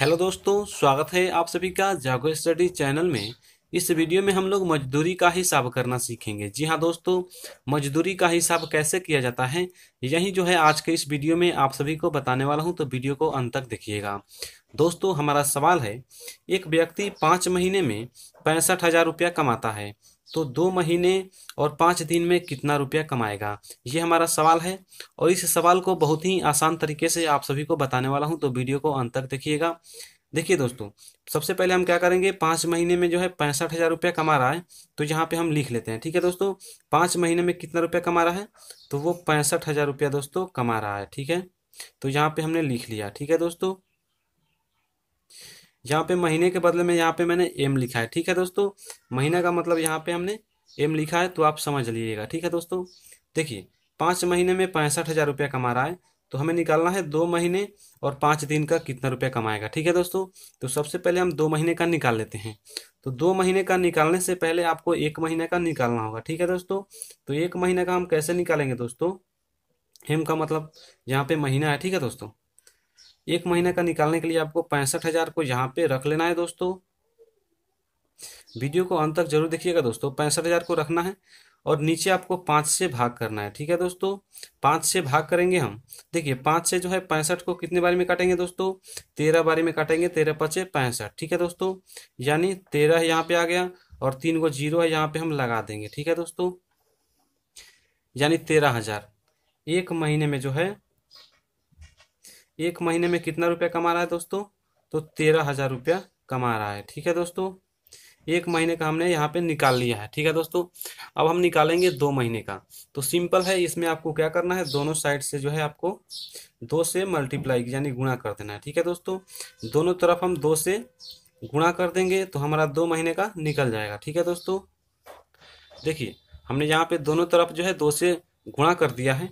hello दोस्तों स्वागत है आप सभी का जागो स्टडी चैनल में इस वीडियो में हम लोग मजदूरी का हिसाब करना सीखेंगे जी हाँ दोस्तों मजदूरी का हिसाब कैसे किया जाता है यही जो है आज के इस वीडियो में आप सभी को बताने वाला हूँ तो वीडियो को अंत तक देखिएगा दोस्तों हमारा सवाल है एक व्यक्ति पाँच महीने में पैंसठ हज़ार रुपया कमाता है तो दो महीने और पाँच दिन में कितना रुपया कमाएगा ये हमारा सवाल है और इस सवाल को बहुत ही आसान तरीके से आप सभी को बताने वाला हूँ तो वीडियो को अंत तक देखिएगा देखिए दोस्तों सबसे पहले हम क्या करेंगे पाँच महीने में जो है पैंसठ हज़ार रुपया कमा रहा है तो यहाँ पे हम लिख लेते हैं ठीक है दोस्तों पाँच महीने में कितना रुपया कमा रहा है तो वो पैंसठ हज़ार रुपया दोस्तों कमा रहा है ठीक है तो यहाँ पे हमने लिख लिया ठीक है दोस्तों यहाँ पे महीने के बदले में यहाँ पे मैंने एम लिखा है ठीक है दोस्तों महीना का मतलब यहाँ पे हमने एम लिखा है तो आप समझ लीजिएगा ठीक है दोस्तों देखिए पाँच महीने में पैंसठ हज़ार रुपया कमा रहा है तो हमें निकालना है दो महीने और पाँच दिन का कितना रुपया कमाएगा ठीक है दोस्तों तो सबसे पहले हम दो महीने का निकाल लेते हैं तो दो महीने का निकालने से पहले आपको एक महीने का निकालना होगा ठीक है दोस्तों तो एक महीने का हम कैसे निकालेंगे दोस्तों हिम का मतलब यहाँ पे महीना है ठीक है दोस्तों एक महीने का निकालने के लिए आपको पैंसठ हज़ार को यहाँ पे रख लेना है दोस्तों वीडियो को अंत तक जरूर देखिएगा दोस्तों पैंसठ हज़ार को रखना है और नीचे आपको पाँच से भाग करना है ठीक है दोस्तों पाँच से भाग करेंगे हम देखिए पाँच से जो है पैंसठ को कितने बारे में काटेंगे दोस्तों तेरह बारे में काटेंगे तेरह पचे पैंसठ ठीक है दोस्तों यानी तेरह यहाँ पे आ गया और तीन को जीरो है यहाँ पे हम लगा देंगे ठीक है दोस्तों यानी तेरह हजार एक महीने में जो है एक महीने में कितना रुपया कमा रहा है दोस्तों तो तेरह हजार रुपया कमा रहा है ठीक है दोस्तों एक महीने का हमने यहाँ पे निकाल लिया है ठीक है दोस्तों अब हम निकालेंगे दो महीने का तो सिंपल है इसमें आपको क्या करना है दोनों साइड से जो है आपको दो से मल्टीप्लाई यानी गुणा कर देना है ठीक है दोस्तों दोनों तरफ हम दो से गुणा कर देंगे तो हमारा दो महीने का निकल जाएगा ठीक है दोस्तों देखिए हमने यहाँ पे दोनों तरफ जो है दो से गुणा कर दिया है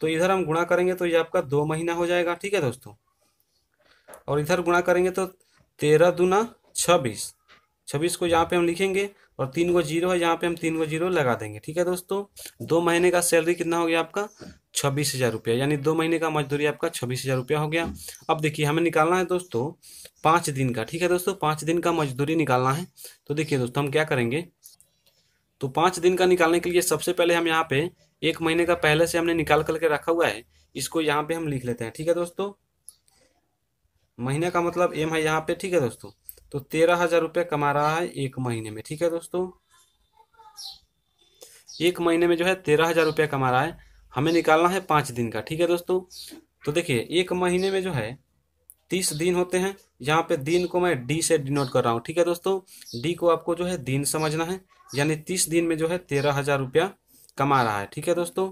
तो इधर हम गुणा करेंगे तो ये आपका दो महीना हो जाएगा ठीक है दोस्तों और इधर गुणा करेंगे तो तेरह दूना छब्बीस छब्बीस को यहाँ पे हम लिखेंगे और तीन को जीरो है यहाँ पे हम तीन को जीरो लगा देंगे ठीक है दोस्तों दो महीने का सैलरी कितना हो गया आपका छब्बीस हज़ार रुपया यानी दो महीने का मजदूरी आपका छब्बीस हज़ार रुपया हो गया अब देखिए हमें निकालना है दोस्तों पाँच दिन का ठीक है दोस्तों पाँच दिन का मजदूरी निकालना है तो देखिए दोस्तों हम क्या करेंगे तो पाँच दिन का निकालने के लिए सबसे पहले हम यहाँ पे एक महीने का पहले से हमने निकाल करके रखा हुआ है इसको यहाँ पे हम लिख लेते हैं ठीक है दोस्तों महीने का मतलब एम है यहाँ पे ठीक है दोस्तों तो तेरह हजार रुपये कमा रहा है एक महीने में ठीक है दोस्तों एक महीने में जो है तेरह हजार रुपये कमा रहा है हमें निकालना है पाँच दिन का ठीक है दोस्तों तो देखिए एक महीने में जो है तीस दिन होते हैं यहाँ पे दिन को मैं डी से डिनोट कर रहा हूँ ठीक है दोस्तों डी को आपको जो है दिन समझना है यानी तीस दिन में जो है तेरह हजार रुपया कमा रहा है ठीक है दोस्तों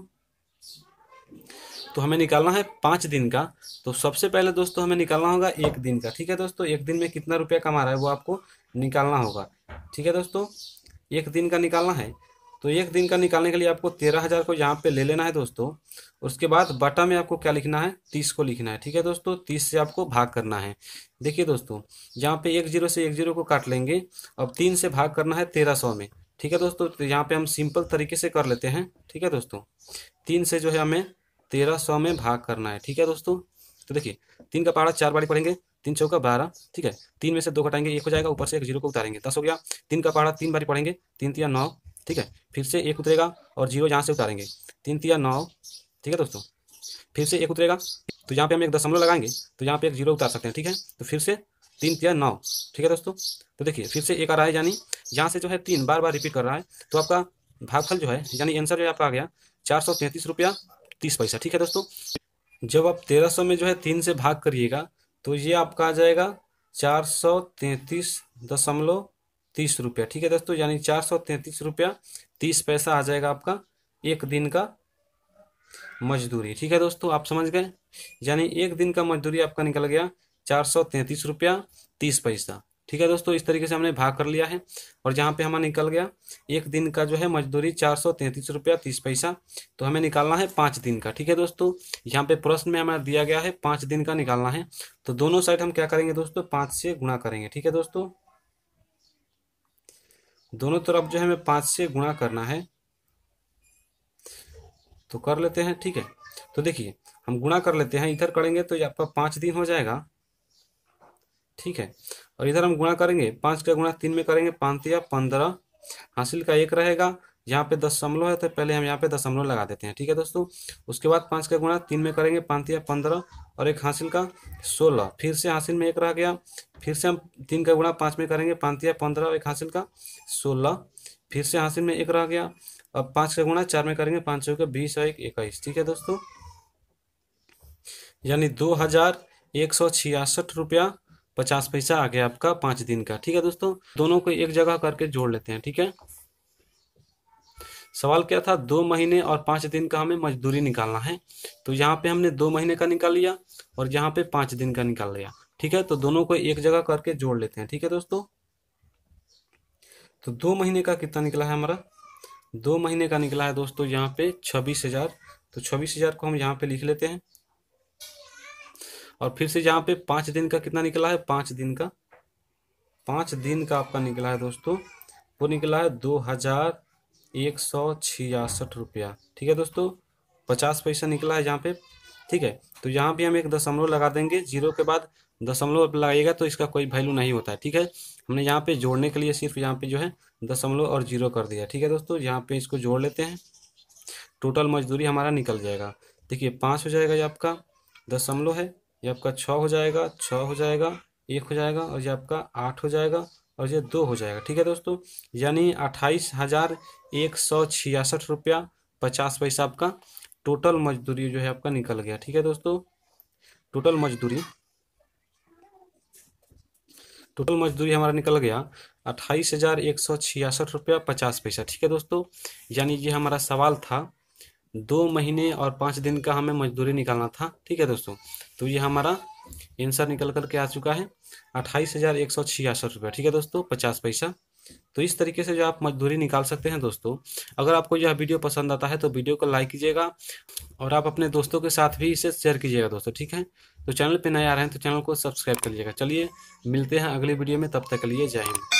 तो हमें निकालना है पाँच दिन का तो सबसे पहले दोस्तों हमें निकालना होगा एक दिन का ठीक है दोस्तों एक दिन में कितना रुपया कमा रहा है वो आपको निकालना होगा ठीक है दोस्तों एक दिन का निकालना है तो एक दिन का निकालने के लिए आपको तेरह हज़ार को यहाँ पे ले लेना है दोस्तों उसके बाद बटा में आपको क्या लिखना है तीस को लिखना है ठीक है दोस्तों तीस से आपको भाग करना है देखिए दोस्तों यहाँ पे एक जीरो से एक जीरो को काट लेंगे अब तीन से भाग करना है तेरह सौ में ठीक है दोस्तों तो यहाँ पर हम सिंपल तरीके से कर लेते हैं ठीक है दोस्तों तीन से जो है हमें तेरह सौ में भाग करना है ठीक है दोस्तों तो देखिए तीन का पहाड़ा चार बारी पढ़ेंगे तीन चौका बारह ठीक है तीन में से दो घटाएंगे एक हो जाएगा ऊपर से एक जीरो को उतारेंगे दस हो गया तीन का पहाड़ा तीन बारी पढ़ेंगे तीन तिया नौ ठीक है फिर से एक उतरेगा और जीरो यहाँ से उतारेंगे तीन तिया नौ ठीक है दोस्तों फिर से एक उतरेगा तो यहाँ पे हम एक दशमलव लगाएंगे तो यहाँ पे एक जीरो उतार सकते हैं ठीक है तो फिर से तीन तिया नौ ठीक है दोस्तों तो देखिए फिर से एक आ रहा है यानी यहाँ से जो है तीन बार बार रिपीट कर रहा है तो आपका भागफल जो है यानी आंसर जो है आपका आ गया चार सौ तैंतीस रुपया तीस पैसा ठीक है दोस्तों जब आप तेरह सौ में जो है तीन से भाग करिएगा तो ये आपका आ जाएगा चार सौ तैंतीस दशमलव तीस रुपया ठीक है दोस्तों यानी चार सौ तैंतीस रुपया तीस पैसा आ जाएगा आपका एक दिन का मजदूरी ठीक है दोस्तों आप समझ गए यानी एक दिन का मजदूरी आपका निकल गया चार सौ तैंतीस रुपया तीस पैसा ठीक है दोस्तों इस तरीके से हमने भाग कर लिया है और जहाँ पे हमारा निकल गया एक दिन का जो है मजदूरी चार सौ तैंतीस रुपया तीस पैसा तो हमें निकालना है पाँच दिन का ठीक है दोस्तों यहाँ पे प्रश्न में हमारा दिया गया है पाँच दिन का निकालना है तो दोनों साइड हम क्या करेंगे दोस्तों पाँच से गुणा करेंगे ठीक है दोस्तों दोनों तरफ जो है हमें पाँच से गुणा करना है तो कर लेते हैं ठीक है तो देखिए हम गुणा कर लेते हैं इधर करेंगे तो ये आपका पाँच दिन हो जाएगा ठीक है और इधर हम गुणा करेंगे पाँच का गुणा तीन में करेंगे पाँच या पंद्रह हासिल का एक रहेगा यहाँ पे दशमलव है तो पहले हम यहाँ पे दशमलव लगा देते हैं ठीक है दोस्तों उसके बाद पाँच का गुणा तीन में करेंगे पाँच या पंद्रह और एक हासिल का सोलह फिर से हासिल में एक रह गया फिर से हम तीन का गुणा पाँच में करेंगे पाँच या पंद्रह और एक हासिल का सोलह फिर से हासिल में एक रह गया अब पाँच का गुणा चार में करेंगे पाँच सौ का बीस और एक इक्कीस ठीक है दोस्तों यानी दो हजार एक सौ छियासठ रुपया पचास पैसा आ गया आपका पांच दिन का ठीक है दोस्तों दोनों को एक जगह करके जोड़ लेते हैं ठीक है सवाल क्या था दो महीने और पांच दिन का हमें मजदूरी निकालना है तो यहाँ पे हमने दो महीने का निकाल लिया और यहाँ पे पांच दिन का निकाल लिया ठीक है तो दोनों को एक जगह करके जोड़ लेते हैं ठीक है दोस्तों तो दो महीने का कितना निकला है हमारा दो महीने का निकला है दोस्तों यहाँ पे छब्बीस हज़ार तो छब्बीस हज़ार को हम यहाँ पे लिख लेते हैं और फिर से यहाँ पे पाँच दिन का कितना निकला है पाँच दिन का पाँच दिन का आपका निकला है दोस्तों वो निकला है दो हज़ार एक सौ छियासठ रुपया ठीक है दोस्तों पचास पैसा निकला है यहाँ पे ठीक है तो यहाँ पे हम एक दशमलव लगा देंगे जीरो के बाद दशमलव लगाइएगा तो इसका कोई वैल्यू नहीं होता है ठीक है हमने यहाँ पे जोड़ने के लिए सिर्फ यहाँ पे जो है दशमलव और जीरो कर दिया ठीक है दोस्तों यहाँ पे इसको जोड़ लेते हैं टोटल मजदूरी हमारा निकल जाएगा देखिए पाँच हो जाएगा ये आपका दशमलव है ये आपका छः हो जाएगा छः हो जाएगा एक हो जाएगा और ये आपका आठ हो जाएगा और ये दो हो जाएगा ठीक है दोस्तों यानी अट्ठाईस हज़ार एक सौ छियासठ रुपया पचास पैसा आपका टोटल मजदूरी जो है आपका निकल गया ठीक है दोस्तों टोटल मजदूरी टोटल मजदूरी हमारा निकल गया अट्ठाईस हज़ार एक सौ छियासठ रुपया पचास पैसा ठीक है दोस्तों यानी ये हमारा सवाल था दो महीने और पाँच दिन का हमें मजदूरी निकालना था ठीक है दोस्तों तो ये हमारा आंसर निकल करके आ चुका है अट्ठाईस हज़ार एक सौ छियासठ रुपया ठीक है दोस्तों पचास पैसा तो इस तरीके से जो आप मजदूरी निकाल सकते हैं दोस्तों अगर आपको यह वीडियो पसंद आता है तो वीडियो को लाइक कीजिएगा और आप अपने दोस्तों के साथ भी इसे शेयर कीजिएगा दोस्तों ठीक है तो चैनल पर नए आ रहे हैं तो चैनल को सब्सक्राइब कर लीजिएगा चलिए मिलते हैं अगली वीडियो में तब तक के लिए जय हिंद